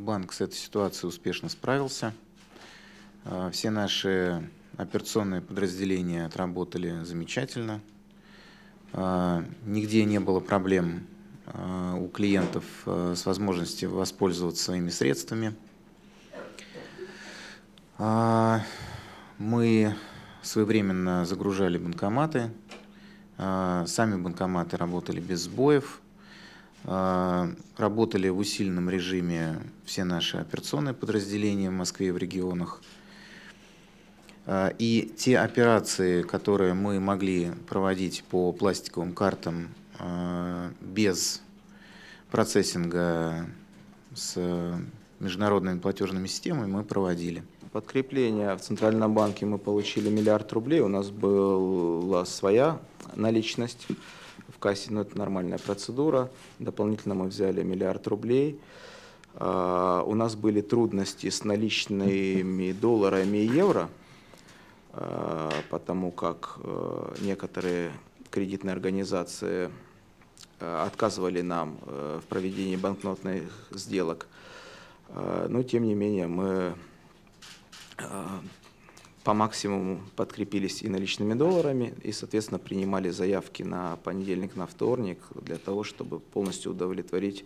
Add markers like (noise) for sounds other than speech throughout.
банк с этой ситуацией успешно справился. А, все наши операционные подразделения отработали замечательно. А, нигде не было проблем а, у клиентов с возможностью воспользоваться своими средствами. Мы своевременно загружали банкоматы. Сами банкоматы работали без сбоев. А, работали в усиленном режиме все наши операционные подразделения в Москве и в регионах. А, и те операции, которые мы могли проводить по пластиковым картам а, без процессинга с международными платежными системами, мы проводили. Подкрепление в Центральном банке мы получили миллиард рублей. У нас была своя наличность кассе, но это нормальная процедура. Дополнительно мы взяли миллиард рублей. А, у нас были трудности с наличными (laughs) долларами и евро, а, потому как э, некоторые кредитные организации э, отказывали нам э, в проведении банкнотных сделок. А, но, тем не менее, мы по максимуму подкрепились и наличными долларами, и, соответственно, принимали заявки на понедельник, на вторник, для того, чтобы полностью удовлетворить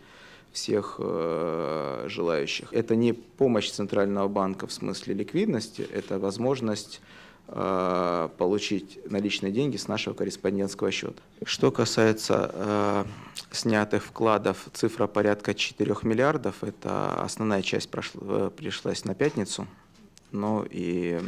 всех э, желающих. Это не помощь Центрального банка в смысле ликвидности, это возможность э, получить наличные деньги с нашего корреспондентского счета. Что касается э, снятых вкладов, цифра порядка 4 миллиардов, это основная часть прошла, э, пришлась на пятницу но ну и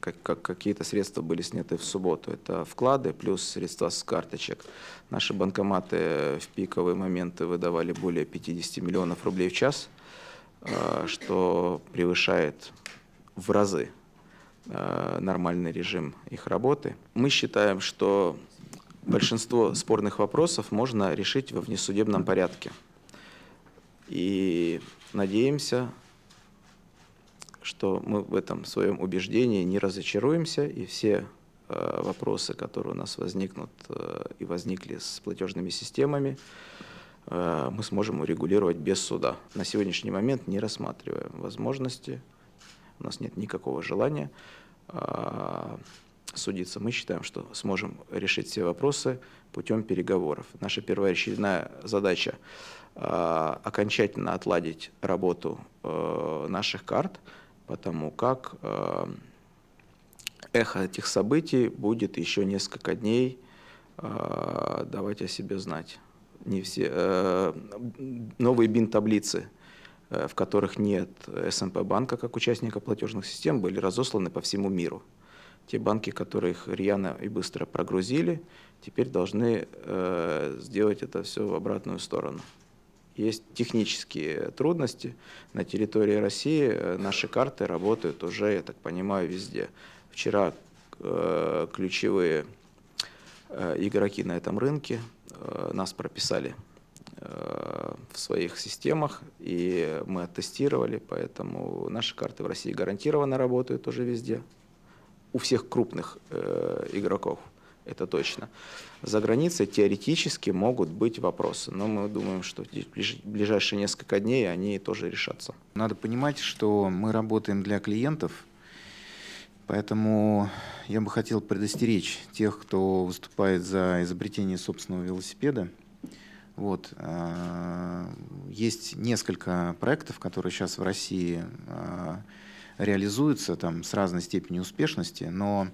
как, как, какие-то средства были сняты в субботу. Это вклады плюс средства с карточек. Наши банкоматы в пиковые моменты выдавали более 50 миллионов рублей в час, а, что превышает в разы а, нормальный режим их работы. Мы считаем, что большинство спорных вопросов можно решить во внесудебном порядке. И надеемся, что мы в этом своем убеждении не разочаруемся, и все э, вопросы, которые у нас возникнут э, и возникли с платежными системами, э, мы сможем урегулировать без суда. На сегодняшний момент не рассматриваем возможности, у нас нет никакого желания судиться. Мы считаем, что сможем решить все вопросы путем переговоров. Наша первоочередная задача – окончательно отладить работу наших карт – потому как э, эхо этих событий будет еще несколько дней э, давать о себе знать. Не все, э, новые бин-таблицы, в которых нет СМП эм банка как участника платежных систем, были разосланы по всему миру. Те банки, которые их рьяно и быстро прогрузили, теперь должны сделать это все в обратную сторону есть технические трудности. На территории России э, наши карты работают уже, я так понимаю, везде. Вчера э, ключевые э, игроки на этом рынке э, нас прописали э, в своих системах, и мы оттестировали, поэтому наши карты в России гарантированно работают уже везде, у всех крупных э, игроков это точно. За границей теоретически могут быть вопросы, но мы думаем, что в ближайшие несколько дней они тоже решатся. Надо понимать, что мы работаем для клиентов, поэтому я бы хотел предостеречь тех, кто выступает за изобретение собственного велосипеда. Вот. Э, есть несколько проектов, которые сейчас в России э, реализуются там, с разной степенью успешности, но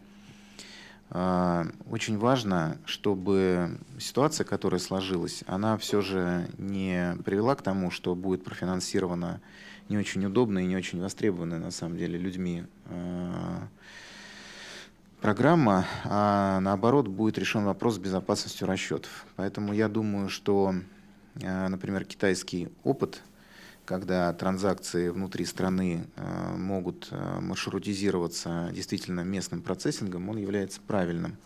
а, очень важно, чтобы ситуация, которая сложилась, она все же не привела к тому, что будет профинансирована не очень удобная и не очень востребованная на самом деле людьми а, программа, а наоборот будет решен вопрос с безопасностью расчетов. Поэтому я думаю, что, а, например, китайский опыт – когда транзакции внутри страны э, могут э, маршрутизироваться действительно местным процессингом, он является правильным.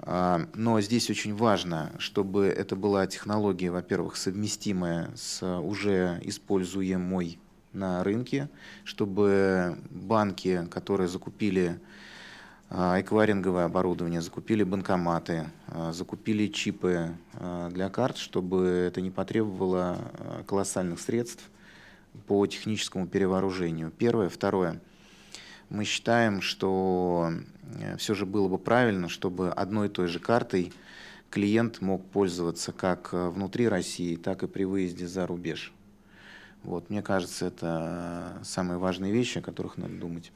А, но здесь очень важно, чтобы это была технология, во-первых, совместимая с уже используемой на рынке, чтобы банки, которые закупили а, эквайринговое оборудование, закупили банкоматы, а, закупили чипы а, для карт, чтобы это не потребовало колоссальных средств по техническому перевооружению. Первое. Второе. Мы считаем, что э, все же было бы правильно, чтобы одной и той же картой клиент мог пользоваться как э, внутри России, так и при выезде за рубеж. Вот, мне кажется, это э, самые важные вещи, о которых надо думать.